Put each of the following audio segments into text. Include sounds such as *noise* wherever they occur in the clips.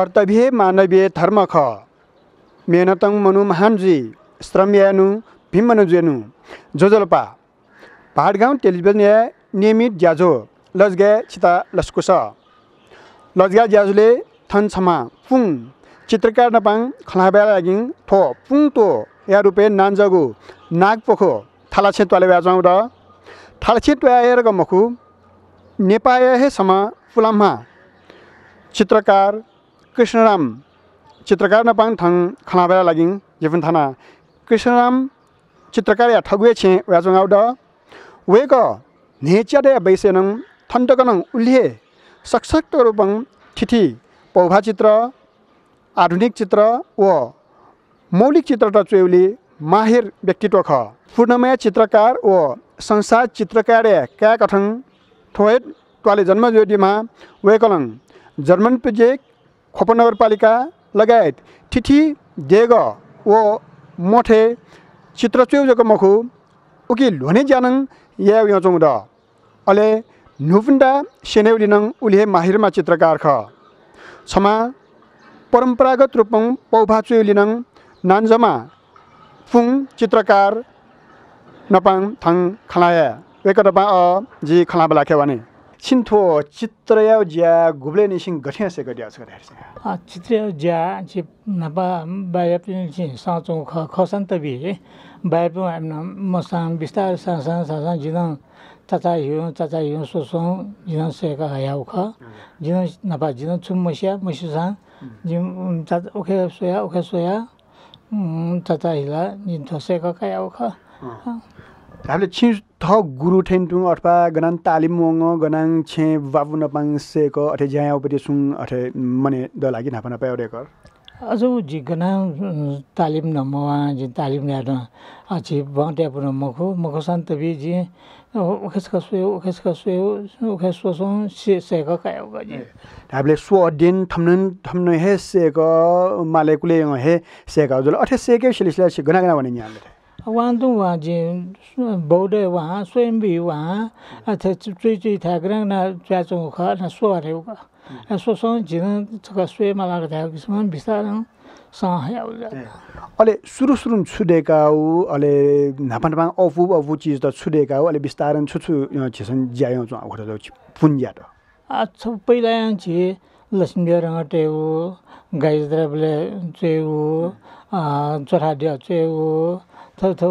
कर्तव्य मानवीय धर्म ख मेहनतङ मनु महानजी श्रमयानु जेनु जोजल्पा भाडगाउँ टेलिभिजन या नियमित ज्याझो लजग्या छिता लस्कुस लजगा ज्याजोले थन छमा पुङ चित्रकार नपाङ खलाबा लागि थो पुङ तो या रुपे नान्जगु नागपोखो थालाछे थाला ब्याजाउँ र मखु टोयाएर गमखु समा फुलाम्मा चित्रकार कृष्णराम चित्रकार नपाङ थङ खनाबेला लागिङ जेफन थाना कृष्णराम चित्रकार या ठगुए छे वाजुङाव वेक नेच्या दे बैसे नङ थन्टक सशक्त रूपङ थिथि पौभा चित्र आधुनिक चित्र व मौलिक चित्र त चुएउली माहिर व्यक्तित्व ख पूर्णमय चित्रकार व संसार चित्रकार क्या कथङ थोएट ट्वाले जन्म ज्योतिमा वेकलङ जर्मन पिजेक खोप लगायत ठिठी देग ओ मोठे जग मखु उकि लोने ज्यानङ या यचौँ र अले नुपुन्डा सेनेउलिनङ उल्हे माहिरमा चित्रकार ख छमा परम्परागत रूपमा पौभाचुलिनङ नान्जमा फुङ चित्रकार नपाङ थाङ खलाया वेक नपा अ जी खलाबला 신토 치트레야우자 구블레니싱 거티아세 거디아스가 되었어요. 아 치트레야우자 집 나바 바야핀신 산총 카 코산타비 바이브 암나 모산 비스타르 산산 산산 지난 타타 유 타타 유 소소 지난 세가 하야우카 지난 나바 지난 춤모시아 모시산 지금 자 오케이 없어요 오케이 없어요 음 타타이라 이라 니 도세가 가야우카 हामीले छि थ गुरु ठेन्टुङ अथवा गनाङ तालिम वङ गनाङ छे बाबु नपाङ सेक अठे ज्याया उपति सुङ अठे मने द लागि नापा नपाए अरे कर अझ जि गनाङ तालिम न म जि तालिम न अछि बटे पुन मखो मखो शान्त बि जि उखेस कसवे उखेस कसवे उखेस सोसो से सेक कायो गजि हामीले सो अध्ययन थमन थमन हे सेक मालेकुले हे सेक जुल अठे सेके सिलिसिला गना गना भने यहाँले वान्दुङ उहाँ जे बौडे स्वयं भी उहाँ अथवा चुई चुई थ्याक्राङ न च्याचुङ ख न सोहरे उख सोसँग झिन छका स्वय मलाई थ्याकिसम्म बिस्तारै अहिले सुरु सुरु छुटेका हो अहिले नापा नापा अफु अफु चिज त छुटेका हो अहिले बिस्तारै छुछु छिसन ज्यायो घर पुन्ज्या त अच्छा पहिला चाहिँ लक्ष्मी रङ्गटे हो गाई द्रवले चाहिँ हो चराहरू चाहिँ हो थोथो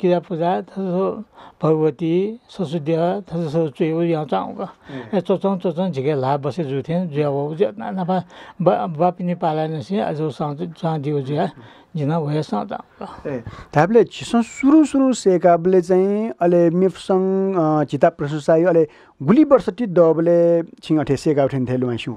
किराफट्याङ थोथो भगवती ससुदिया थोथो चोयु याउँचाउँको ए चोचाउँ चोचाउँ झिके ला बसे जुथेँ जुवा जुवा नाफा बा बापिनी पालाने सि आज साँच चाँदियो जुवा झिन भयो साँच ए थापले सुरु सुरु सेकाबले चाहिँ अहिले मिफसङ चिता प्रसुसायो अहिले गुली वर्ष टी दबले छिङ अठे सेका उठेन्थे लुवाइसु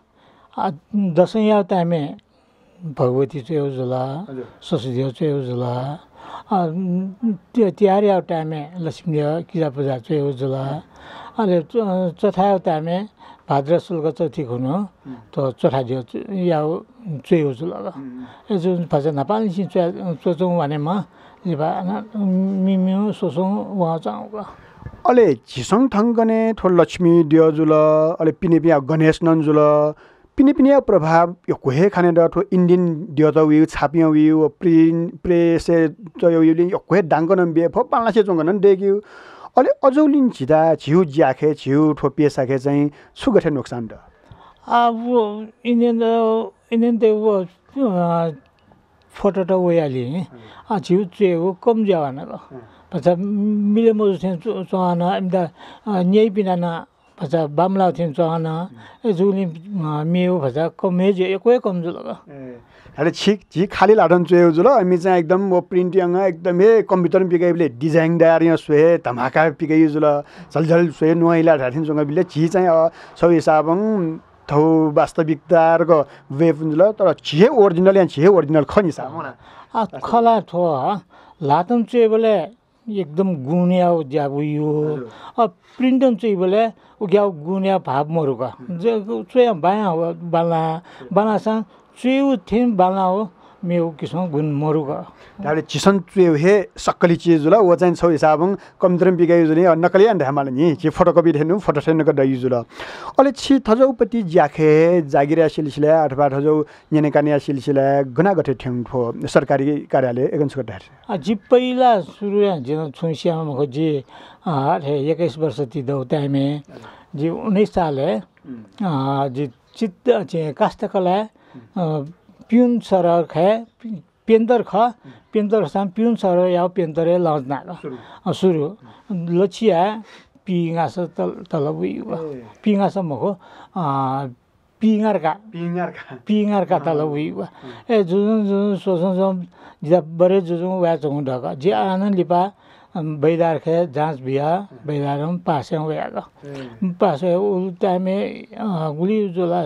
दसैँ आयो त हामी भगवती चाहिँ उजुला सरस्वती चाहिँ उजुला त्यो तिहार आयो त हामी लक्ष्मी किरा पूजा चाहिँ उजुला अनि चौथा आयो भाद्र शुल्क चौथी हुनु त चौथा दियो या चुई उजुला जुन फसल नपाल सोचौँ भने म मिम्यौँ सोचौँ उहाँ चाहौँ अहिले झिसङ थङ गने थो लक्ष्मी दियो जुल अहिले पिने पिया गणेश नन्जुल पिने प्रभाव यो कोहे खाने डठो इन्डियन दियो छापियो उयो प्रिन प्रेस त यो कोहे डाङ्ग नम्बे फो पाल्लासे जोंगन देख्यो अहिले अझौलिन छिदा झिउ ज्याखे झिउ ठोपिए साखे चाहिँ सुगठे नोक्सान र अब इन्डियन इन्डियन त फोटो त ओइहाल्यो नि झिउ चुहेको कम ज्यावान ल मिले मजुस चुहान अन्त न्याय बिना भाषा बामलाव थीम चवाना जुली मेव भाषाको मेज एकै कमजोर हाडे छिक छि खाली लाडन चुयो जुल हामी चाहिँ एकदम वो एकदम एकदमै कम्प्युटर पिकाइबले डिजाइन डायर यहाँ सोहे धमाका पिकाइ जुल झलझल सोहे नुवाइला सँग बिले छि चाहिँ सबै हिसाबङ थौ वास्तविकता र वेब जुल तर छिहे ओरिजिनल यहाँ छिहे ओरिजिनल खनि सामना खला थो लातम चुयो बोले एकदम गुन्या ज्याब यो अब प्रिंटन चाहिँ बोले ग्या गुन्या भाव मरुका जो चुया बायाँ हो बाला बाला चुयु थिम बाला हो मेउ किसम घुन मरु चिसन चुह हे सक्कली ल ओ चाहिँ छौ हिसाब कम्ती बिगायज नि नक्कली अन्त हेमाल नि के फोटोकपी थर्नु फोटो ल डायुजुला छि थजौपट्टि ज्याखे जागिरा सिलसिला अथवा थजौ यहाँकानी सिलसिला घुनागठ सरकारी कार्यालय एगेन्सको जी पहिला सुरु छु खोजे जे एक्काइस वर्ष ती त्यामे जे उन्नाइस साल चित्त चाहिँ काष्ठकला पिउन सर पेन्दर ख पेन्तरखसा पिउन सर पेन्तरे न सुरु लछिया पिङास तल तल उयो पिङाँस पिङारका पिङारका पिङ्र्का तल उयो ए जिता बरे सोसङ्साउँ वा चौँ ढक जे आनन्द लिपा बैदार खे जाँच भिह बैदार पास्याङ उहाँ र पास्यो गुली जोला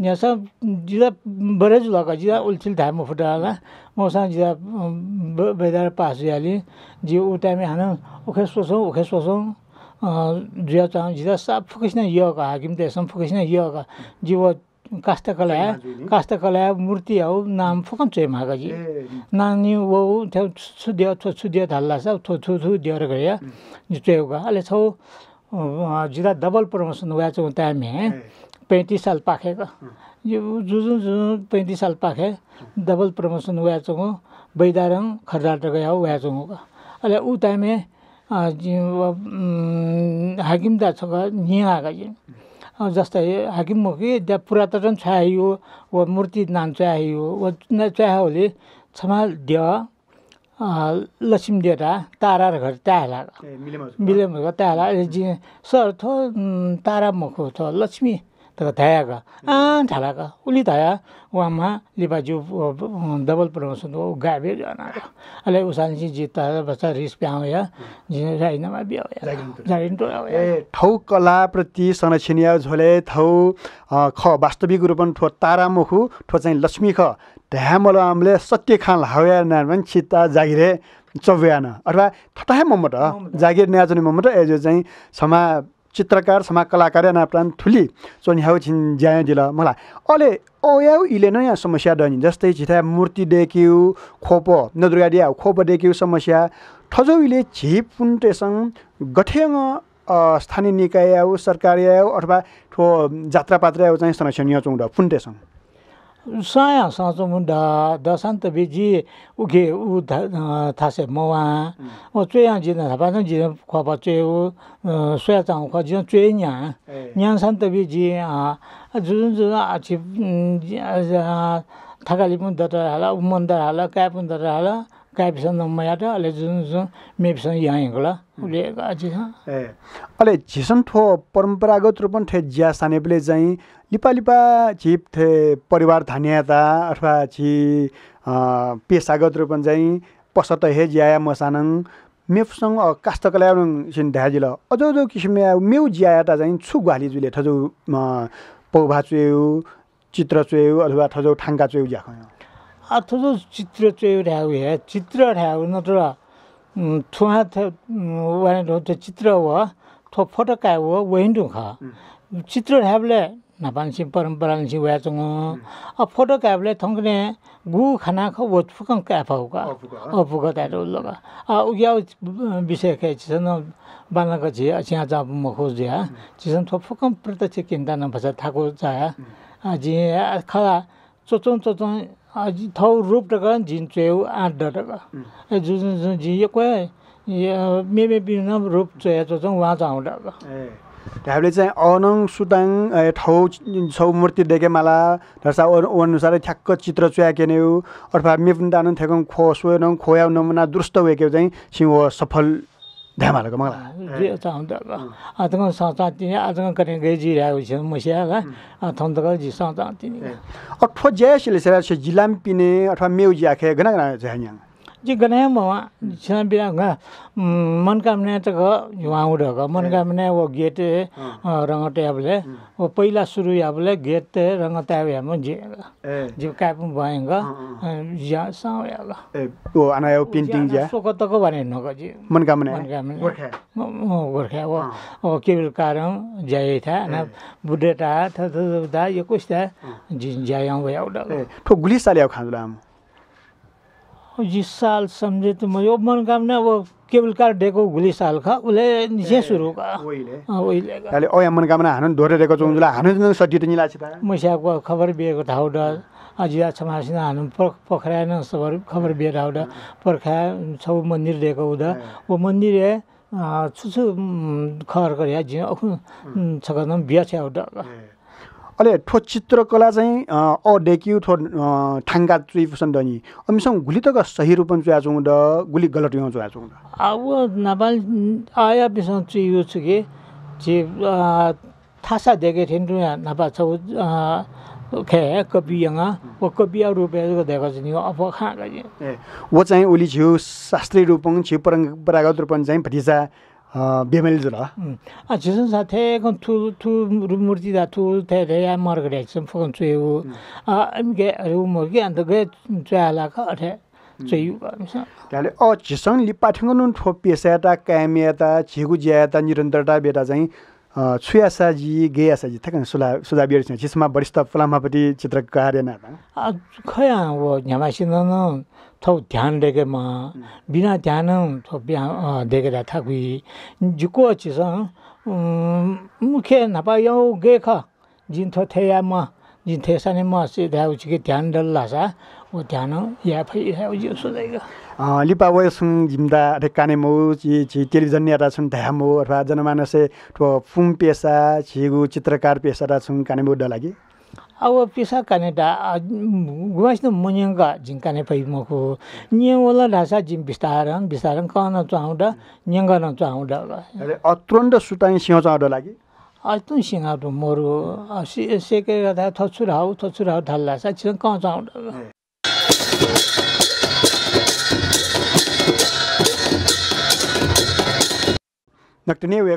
न्यासा जिरा बरेज लगा जिरा उल्छिल धाम फुटाला मसँग जिला बेदार पास जाली जि ऊ टाइम हान उखे सोसौँ उखे सोसौँ जिया चाहौँ जिरा सब फोकस नै यो हाकिम त्यसम फोकस नै यो का काष्ठकला काष्ठकला मूर्ति हौ नाम फुकन चाहिँ मागा जि नानी ऊ थ्या सुदियो थो सुदियो थाल्ला छ थो थु थु दिएर गयो जुटेको अहिले छौ जिल्ला डबल प्रमोसन वया छ टाइम है पैँतिस साल पाखेको यो जु जुजु पैँतिस साल पाखे डबल प्रमोसन हुआ चुको बैदारङ खरदार गयो हुआ चुको अहिले ऊ टाइमे हाकिम दा छक जस्तै हाकिम कि त्यहाँ पुरातन चाहियो वा मूर्ति नाम चाहियो वा चाहियोले क्षमा दियो लक्ष्मी देवता तारा र घर त्याहला मिलेमा त्याहला सर थो तारा मुख थो लक्ष्मी तगा दायाग आ ठालाग उली दाया वामा लिबाजु डबल प्रमोशन वो गाबे जाना अले उसान जी बच्चा रिस प्याउ या जिने राइनमा बिया ए ठौ कला प्रति झोले थौ ख वास्तविक रूपमा ठो तारामुखु ठो चाहिँ लक्ष्मी ख ढ्यामल आमले सत्य खान हावया चित्ता जागिरे चौव्यान अथवा थटाहे मम्मट जागिर न्याजनी मम्मट एज चाहिँ समा चित्रकार समाज या नाप्रान थुली चोन्याउ छिन् ज्याया दिल मलाई अहिले ओयाउ इले नै यहाँ समस्या दनि जस्तै जिथा मूर्ति देखिउ खोप नदुर्गा दिया खोपो देखिउ समस्या ठजौ इले झिपुन्टेसँग गठेङ स्थानीय निकाय आऊ सरकारी आऊ अथवा ठो जात्रापात्र आऊ चाहिँ संरक्षण यहाँ पुन्ते फुन्टेसँग sāyāṃ sāyāṃ mun dā sāntabhī jī uke u dhāsya mawāṃ u mm. cuyāṃ jī na thápā ca jī na kua pa cuyā u suyā ca u cuyā jī na cuyā nyā nyā jī jūsūn jūsū na āchī thākāli u kāyā 가입선은 알레 준준 맵선 양이글라 उले गाजी ए अले झिसन थो परम्परागत रूपमा ठे ज्या सानेबले चाहिँ लिपा लिपा झिप थे परिवार धन्यता अथवा छि पेसागत रूपमा चाहिँ पसत हे ज्याया मसानङ मेपसँग कास्तकला सिन ध्याजिल अझ अझ किसिमया मेउ ज्यायाता चाहिँ छु ग्वाली जुले थजौ पौभा चुयौ चित्र चुयौ अथवा थजौ ठाङ्का चुयौ ज्याख ಅಥದು ಚಿತ್ರ ಚೇವ್ರ್ಯಾವು ಹೇ ಚಿತ್ರ ರ್ಯಾವು ನತ್ರ थुहा थ चित्र हो थो फोटो काय व वहिंडू खा चित्र ह्याबले नापानसी परंपरांसी वयाचो अब फोटो कायबले थंगने गु खाना खा वचफुक काय फाव अफुक तायरो उल्लगा आ विषय काय छिसन बानक छि अछिया जा मखोज दिया छिसन थो फुकम प्रत्यक्ष किन्ता न थाको चाहे आ जि खला चोचों चोचों थौ रूप टका झिन चेउ आठ डका जुन झियो कोही मेमे बिना रूप चोया चो उहाँ चाहिँ आउँदा हामीले चाहिँ अनङ सुताङ ठाउँ छौ मूर्ति डेकेमाला धर्सा अनुसारै ठ्याक्क चित्र के अथवा मेपन दान थ्याकङ खो सोनङ खोया नमुना दुरुस्त वेक्यो चाहिँ सिंह सफल dāma lakā māngā. Dīyā tāṁ dāma. ā tāṁ sāṁ tāṁ गनायामवा छिना बिना घा मनकामना त घ झुवाउड घ मनकामना वो गेटे रंगटे आफले वो पहिला सुरु आफले गेट रंगटे आवे हम जे जे काप भएँ घ ज्या साउ या घ ओ अना यो पेन्टिङ ज्या सोक तक भने न घ जे मनकामना मनकामना गोर्खा गोर्खा वो ओ केबल कारण जाय था न बुढेटा थ थ दा यो कुस्ता जिन जाय आउ या उड ठो गुलिस आले खाजुला हम जिसाल सम्झित यो मनोकामना अब केबुलकार डेको घुली साल ख उसले निसे सुरु ख ओइले अहिले ओया मनोकामना हानु धोरे डेको छु उजुला हानु न सजित निला छ मैसाको खबर बिएको ठाउँ ड अजिया छमासिन हानु पोखरा सबर खबर बिए ठाउँ ड पर्खा छौ मन्दिर डेको उद ओ मन्दिर ए छुछु खर गरिया जिन अखु छगन बिया छ एउटा अहिले ठो चित्रकला चाहिँ अ डेक्यु ठो ठाङ्गा चुइपुसन दनि अमिसँग गुली त सही रूपमा चुया छौँ द गुली गलत रूपमा चुया छौँ द अब नाबाल आया बिसँग यो छु के जे थासा देखे थिएन रु नापा छ खे कपि यङ ओ कपि रुपे देखो छ नि अब खा ए ऊ चाहिँ ओली छिउ शास्त्रीय रूपमा छिउ परम्परागत रूपमा चाहिँ भतिजा बिमालीजुरा चिसुङ साथे ठुल थुल रुप मुर्तिदा थुल थ्या मर फोगन चुम्ब गए रु मै अन्त गए चुला खो अठ्याउँछ पाठ्याङ पेसा यता कामी यता छिगु जिया निरन्तरता बेटा चाहिँ छुयाजी गे आसाजी ठ्याक्क सुला सुाबिएर चिसोमा बरिष्ठ फुलामापट्टि चित्रकार थौ ध्यान म बिना ध्यान थौ बिहा देखेर थाकुई जुको अचिस मुखे नपायौ गेख जिन्थो थेया म थे साने म सिधा के ध्यान डल्ला सा ओ ध्यान या फै या उजि सुदैग लिपा वयसुङ जिम्दा अरे कानेमो छि छि टेलिभिजन यारा छन् ध्यामो अथवा जनमानसे ठो फुम पेसा छिगु चित्रकार पेसा र काने कानेमो डलागी अब पिसा काने डा गए मुनिङ्गा झिङ कनेफ मखो निला ढासा झिम बिस्तार पनि बिस्तारो पनि कहाँ नचुड निचुड होला अतुन्त सुता सिँग लागि अतु सिँगाउँदो मरु थचुर हाउ थुर हाउ थालि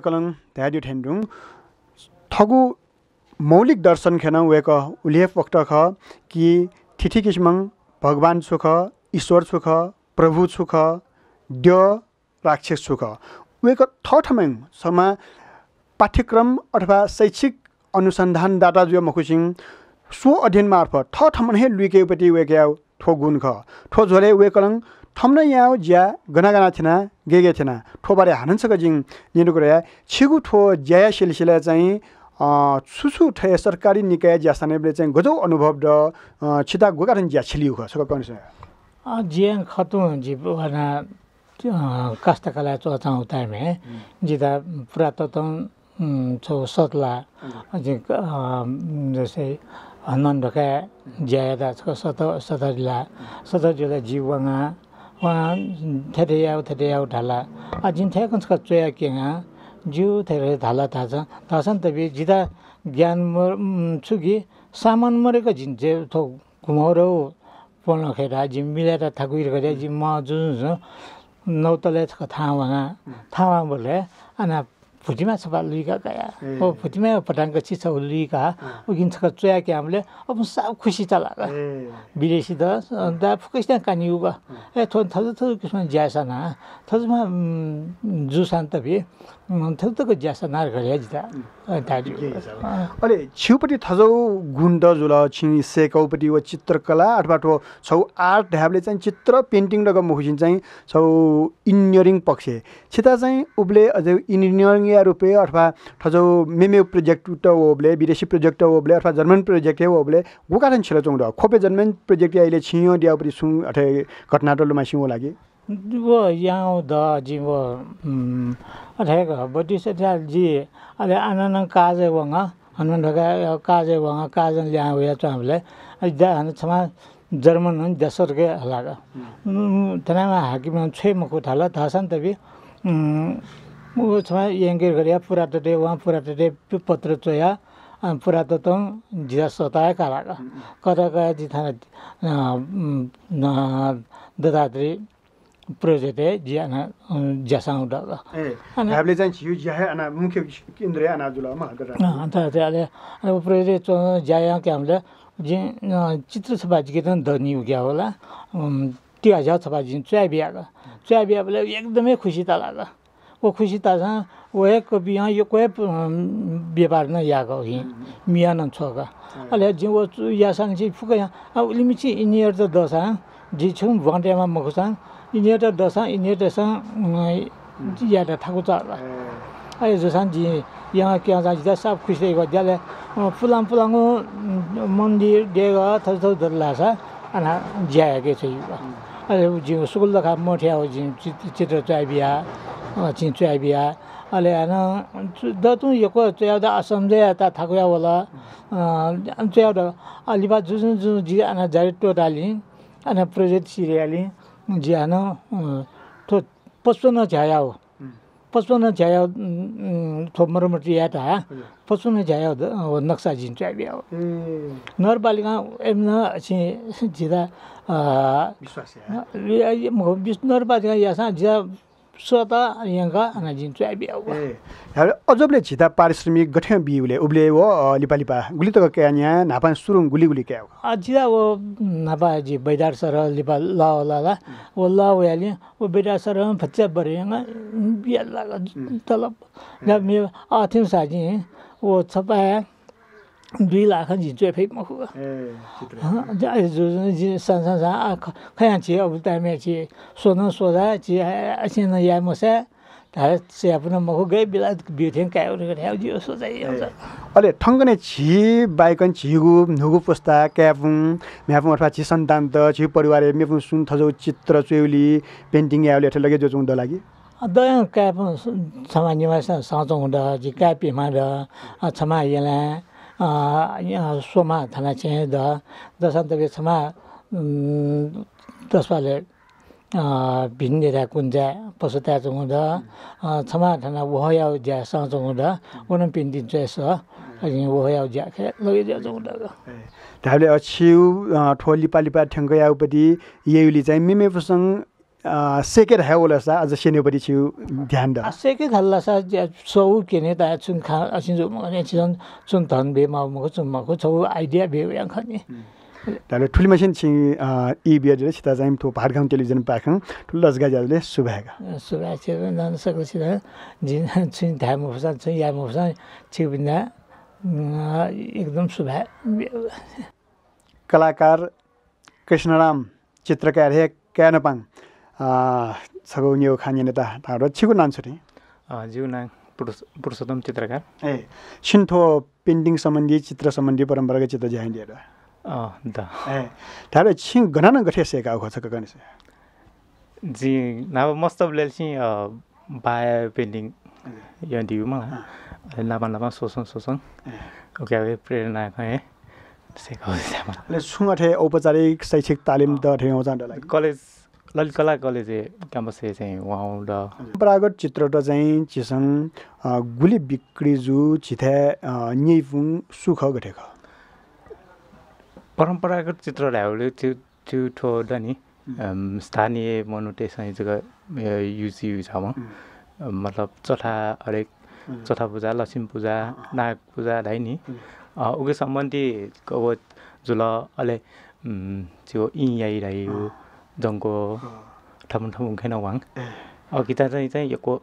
कलागु मौलिक दर्शन खेन वेक उल्लेख पक्त ख कि ठिठी किसम भगवान् सुख ईश्वर सुख प्रभु सुख ड्य राक्षस सुख वेक थमेङ समा पाठ्यक्रम अथवा शैक्षिक अनुसन्धान दाता जो मखुसिङ सो अध्ययन मार्फत थ ठमन हे लुकेपट्टि वेक्याउ ठो गुण ख थो झोले कलङ थम्न याउ ज्या गना गनागना थिना गेगे थिना थोबारे हानन्छ जिङ निनुको रया छिगु थो ज्याया सिलसिला चाहिँ छुसुठे सरकारी निकाय ज्या सानेबले चाहिँ गजौ अनुभव र छिता गोगारन ज्या छिलिउ ख सको पाउनु जियाङ खतु जि वना कास्तकला चोचा उतामे जिता पुरातत्व छौ सतला जसे हनुमान ढोका ज्यादा सत सतरिला सतरिला जीवङा वहाँ थेटे आउ थेटे आउ ढाला थेकन थ्याकन्सका चोया केङा जिउ थेर थाहा छ थाहा छ नि त बि जिदा ज्ञान मर छु कि सामान मरेको झिन् चाहिँ थोक घुमाउरो खेर झिम मिलाएर थाक गइरहेको थियो झिम म जुझ नौतल त्यसको थाहा थाहा थामा बोले अनि फुटीमा छ लुइका छपा लुहि फुटीमा फटाङ्गको चिसो चोया कि हामीले अब सा खुसी चला विदेशी दस अन्त फुकै छ त्यहाँ कान उनी थाज थो किसमन ज्यास थजुमा जुसान त फेरि थल्तको ज्यासा नार्गल याजिदा अहिले छेउपट्टि थजौ गुण्ड जुल छिङ सेकौपट्टि वा चित्रकला अथवा ठो छौ आर्ट ढ्याबले चाहिँ चित्र पेन्टिङ र गम्म चाहिँ छौ इन्जिनियरिङ पक्ष छिता चाहिँ उब्ले अझै इन्जिनियरिङ या रुपे अथवा थजौ मेमे प्रोजेक्ट त ओब्ले विदेशी प्रोजेक्ट ओब्ले अथवा जर्मन प्रोजेक्ट हे ओब्ले गोकाठन छिलो चौँड खोपे जर्मन प्रोजेक्ट अहिले छिङ ड्याउपट्टि सुँ अथे घटनाटोलोमा सिउँ लागि वो यहाँ दा जीवो अठेगा बटिस जी अरे आनन काजे वंगा हनुमान ढगा काजे वंगा काजन ल्या होया छ हामीलाई जा हन छमा जर्मन हुन् दसरकै हलागा तनामा हाकिम छे मको थाला थाहा छ नि त बि ऊ छमा यङ्गेर गरिया पुरा टटे वहाँ पुरा टटे पत्र चोया पुरा त त तँ झिरा सताया कालागा कता कया जिथाना ददात्री 프로젝트에 지하나 자상우다. 예. 하블레잔 치유 지하에 하나 문케 인드레 하나 둘아마 하다. 아, 다다. 아니 프로젝트 자야 캠데 지 치트 스바지 기타는 더니 우게 하올라. 티아자 스바지 최비야가. 최비야 블레 एकदमै खुशी ताला. 고 खुशी 타자 오에 코비야 요코에 비바르나 야고히 미야난 초가 알레 지오 야상지 푸가 아 리미치 이니어더 더상 지총 원데마 먹상 iniyaata dhasaan iniyaata saang jiyaata thakuchaa mm. aya dhasaan ji yunga kiyaan saan jitaa sab khushla yuga dhyaale phulang uh, phulangu mandi dega thar thaw dharlaa saa a na jiyaaya kechay yuga aya yuji yunga shukulaka maathiyaa yuji chitra chwayabhiyaa, ching chwayabhiyaa ala ya na dhatung yukwa chwayawda asamjayaa tha thakuyawala chwayawda alipa dhusun dhusun jiyaa jiya na to paswana jaya wo paswana jaya wo to maramati yata ya paswana jaya wo nakshaji jaya wa narabali ka jita jita narabali ka jita स्वतः यहाँका अनाजिन्छु आइबियो अजबले झिता पारिश्रमिक गठ्या बिउले उब्ले हो लिपालिपा गुली त क्या यहाँ नापा सुरुङ गुली गुली क्या हो झिता वो नापा जी बैदार सर लिपा ला ला ला वो ला उयाले वो बैदार सर फच्चा बरे यहाँ बिया लाग तलब जब मे आथिन साजी वो छपाया दुई लाख झिन्चो फेकमा मखु संसार खया अब तामे छिए सोन सोधा छिए असिन या मसा चिया चियापुन मखु गए बेला बिर्थ्यौँ काउ गरेर यो सोचाइ अहिले ठङ्ग छि बाइकन छिगु नुगु पुस्ता क्यापुङ म्यापुङ अथवा छि सन्तान्त छि परिवार सुन थजौ चित्र चुली पेन्टिङ आउले ठेल लगे जोचौँ लागि दया क्यापुङ छमा निवास हुँदा कापीमा र छमा यहाँ सोमा सोमाथाना छ्याँदा दसन्तमा तस्पाले दसपाले कुन कुन्जा पशु त्याचो हुँदा छमा छमाथाना वहया ज्या साँचो हुँदा उनी पनि पिनिदिन्छ यसो ओहयाउ झ्या खेत लगिज्याउँदा अछ्याउ ठोलीपालिपा ठ्याङ्कै आउपटी यहीले चाहिँ मिमेप्रसङ सेकेर हेवल आसा आज पनि छु ध्यान द सेके घाल्ला आसा सव केने दा चुन खा अशी जो अशी जन चुन धन बे मा मको चुन मको छौ आइडिया बे यां खने दाले ठुली मसिन छि इ बियर जले सिता जाइम थो भाट गाउँ टेलिभिजन पाख ठुल लसगा जले सुभागा सुभा छ नन सको सिता जिन छिन धाम फसा छ या मफसा छि बिना एकदम सुभा कलाकार कृष्णराम चित्रकार हे क्यानपाङ नेता 서거운이요 छिको नाम 치고 नि 아, नाम पुरुषोत्तम चित्रकार ए सिन्थो पेन्टिङ सम्बन्धी चित्र सम्बन्धी परम्परागत चित्र ज्यान दिएर ए ठाडो छिङ घना न सेका खोज गर्ने जी नाब मस्त बेल चाहिँ बाया पेन्टिङ यो दियो मलाई लामा लामा सोसङ सोसङ ओके प्रेरणा खै सेकाउँछ सुँगठे औपचारिक शैक्षिक तालिम त कलेज ललितकला कलेज क्याम्पस चाहिँ उहाँ परम्परागत चित्र त चाहिँ चिसङ गुली बिक्रिजु छिथ्या न्यपुङ सुख गरेको परम्परागत चित्रहरूले त्यो त्यो ठोड नि स्थानीय मनुटे युजी छ मतलब चठा हरेक चठा पूजा लक्ष्मी पूजा नाग पूजा धाइ नि उगे सम्बन्धी अब झुल अहिले त्यो यहीँ जङ्गको ठामुन ठामुन खेन वाङ त चाहिँ चाहिँ यो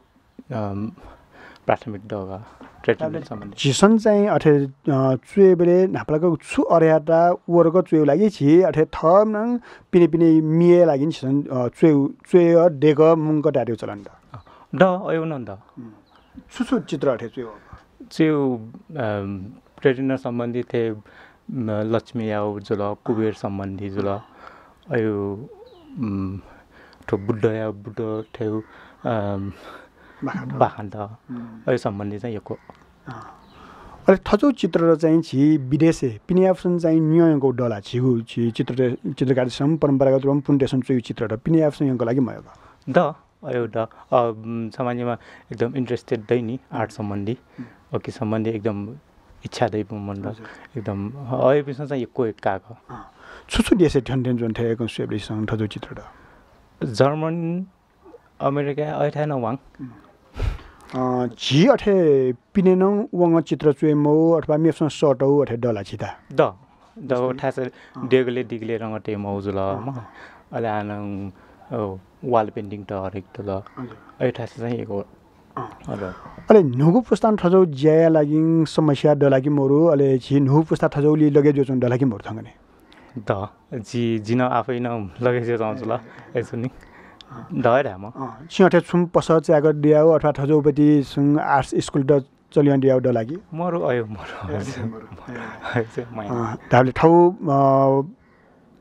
प्राथमिक दगा ट्रिटमेन्ट झिसन चाहिँ अठे चुएबेले नाप्लाको छु अर्याटा वरको चुयो लागि छि अठे थम नङ पिने पिने मिए लागि छिसन चुए चुए डेग मुङक डाड्यो चलन ड अयो न द सुसु चित्र अठे चुयो चुयो ट्रेडिनर सम्बन्धी थिए लक्ष्मी याउ जुल कुबेर सम्बन्धी जुल अयो या बुद्ध ठेउ बाखान्त यो सम्बन्धी चाहिँ यो को अहिले थचो चित्र चाहिँ छि विदेशे पिनियाफसन चाहिँ न्युयको डला छिगु छि चित्र चित्रकारसम्म परम्परागत रूपमा पुन्टेसन चाहिँ यो चित्र र पिनियाफसन यहाँको लागि भयो द एउटा समाजमा एकदम इन्ट्रेस्टेड दै नि आर्ट सम्बन्धी ओके सम्बन्धी एकदम इच्छा दै मन एकदम अहिलेसम्म चाहिँ एक को काग 추수리에서 현대전 대건 수업을 이상 더도 지더라. German द आनङ वाल पेन्टिङ त हरेक त ल चाहिँ एक अहिले नुगु पुस्ता ठजौ ज्याया लागि समस्या डलाकी मोरु अहिले झी नुगु पुस्ता ठजौली लगे जोचुन डलाकी मोरु थङ्गने ध जी जिन आफै न लगेछ आउँछ ल यसो नि धएर म छुम पस च्याग डियाउ अथवा ठजौपति सुङ आर्ट्स स्कुल ड चलियो डियाउ ड लागि मरो अयो मरो ठाउँ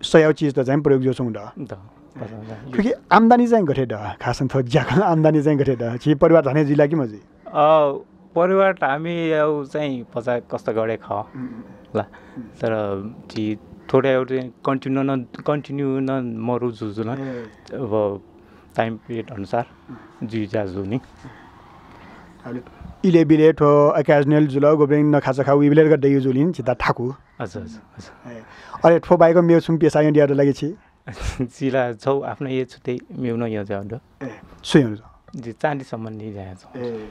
सय चिज त चाहिँ प्रयोग जोसौँ ड क्योंकि आम्दानी चाहिँ ड खास थो आम्दानी चाहिँ घटेर छि परिवार धने जिल्ला कि मजी परिवार त हामी चाहिँ पचास कस्तो गरे ख ल तर जी थोड़े और कंटिन्यू न कंटिन्यू न मरू जूझना अब टाइम पीरियड अनुसार जी जा नि इले बिले ठो अकेजनल जुल गोब्रेङ नखासा खाऊ इबिलेर गर्दै यु जुलिन चिता हजुर अच्छा अच्छा अरे ठो बाइको मेउ छुम पेसा यो डियर लागि छि *laughs* सिला छौ आफ्नो ए छुते मेउ न यो जाउ द सुयो जी चाँदी सम्बन्धी छ ए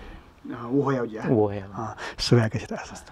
ओ हो या ओ हो सुया के छ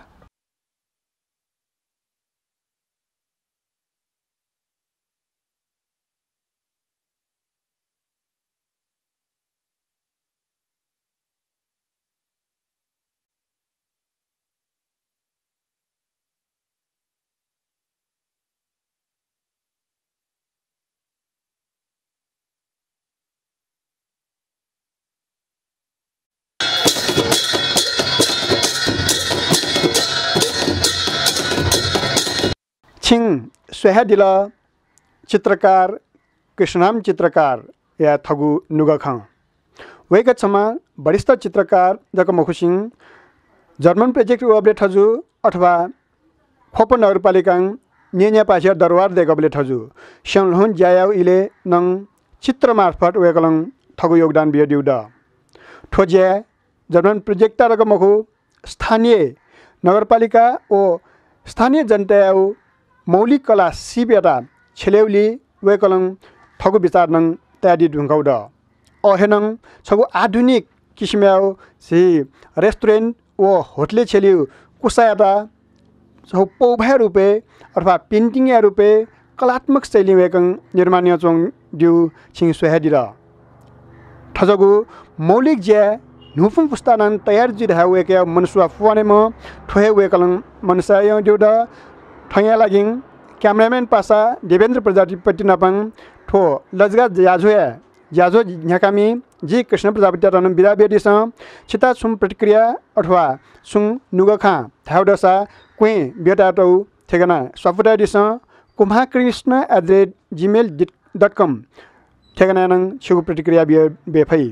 छिङ स्वेहडिला चित्रकार कृष्णाम चित्रकार या थगु नुगख वैगतसम्म वरिष्ठ चित्रकार सिंह जर्मन प्रोजेक्ट वेबलेट ठजु अथवा खोप नगरपालिका नेन्या पासिया दरबार देगबले ठजु स्यालहुन ज्यायाउ इले नङ चित्र मार्फत वेगलङ थगु योगदान बियो ड्युड ठोज्या जर्मन प्रोजेक्ट रकमखु स्थानीय नगरपालिका ओ स्थानीय जनतायाउ मौलिक कला सिबेटा छेलेउली वेकलङ ठगु विचार नङ ढुङ्गाउ द अहेनङ छगु आधुनिक किसिम्याउ झि रेस्टुरेन्ट ओ होटले छेलिउ कुसायाता छौ पौभा रूपे अथवा पेन्टिङ रूपे कलात्मक शैली वेकङ निर्माण चोङ दिउ छिङ सोह्याडी र ठजगु मौलिक ज्या नुफुङ पुस्तानान तयार जिरहा वेक मनसुवा फुवानेम ठोहे वेकलङ मनसाय डिउ ठैया लागिङ क्यामराम्यान पासा देवेन्द्र प्रजापति नपाङ ठो लजगा याझोया याजो झ्याकामी जी कृष्ण प्रजापति रन बिदा बेटीसँग छिता छुम प्रतिक्रिया अथवा सुङ नुगखा थाउडसा कुँ बेटाटौ ठेगाना सपुटाडीसँग कुम्हा Krishna at the rate Gmail dot com ठेगाना नङ छेउ प्रतिक्रिया बे बेफै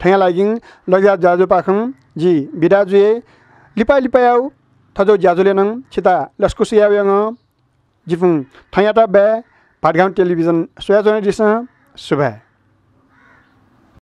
ठैया लागिङ लजगा जाजो पाखङ जी बिदा जुए लिपा थजौ ज्याजुलेनङ छिता लस्कुसियावेङ जिफुङ थयाटा बे भाटगाउँ टेलिभिजन सोयाचोने डिस शुभ